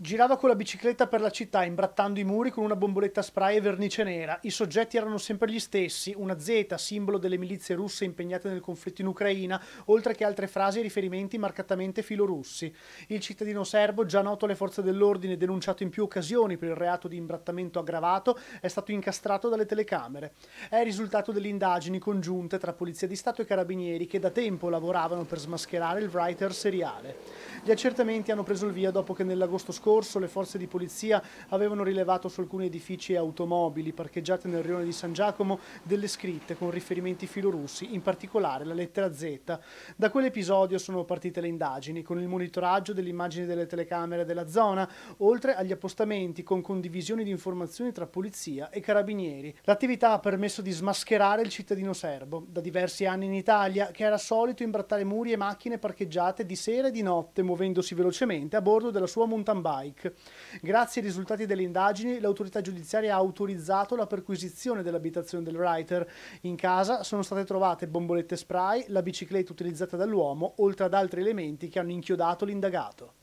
Girava con la bicicletta per la città, imbrattando i muri con una bomboletta spray e vernice nera. I soggetti erano sempre gli stessi, una Z, simbolo delle milizie russe impegnate nel conflitto in Ucraina, oltre che altre frasi e riferimenti marcatamente filorussi. Il cittadino serbo, già noto alle forze dell'ordine e denunciato in più occasioni per il reato di imbrattamento aggravato, è stato incastrato dalle telecamere. È il risultato delle indagini congiunte tra Polizia di Stato e Carabinieri che da tempo lavoravano per smascherare il writer seriale. Gli accertamenti hanno preso il via dopo che nell'agosto scorso le forze di polizia avevano rilevato su alcuni edifici e automobili parcheggiate nel rione di San Giacomo delle scritte con riferimenti filorussi, in particolare la lettera Z. Da quell'episodio sono partite le indagini, con il monitoraggio delle immagini delle telecamere della zona, oltre agli appostamenti con condivisioni di informazioni tra polizia e carabinieri. L'attività ha permesso di smascherare il cittadino serbo, da diversi anni in Italia, che era solito imbrattare muri e macchine parcheggiate di sera e di notte, muovendosi velocemente a bordo della sua mountain bike. Grazie ai risultati delle indagini, l'autorità giudiziaria ha autorizzato la perquisizione dell'abitazione del writer. In casa sono state trovate bombolette spray, la bicicletta utilizzata dall'uomo, oltre ad altri elementi che hanno inchiodato l'indagato.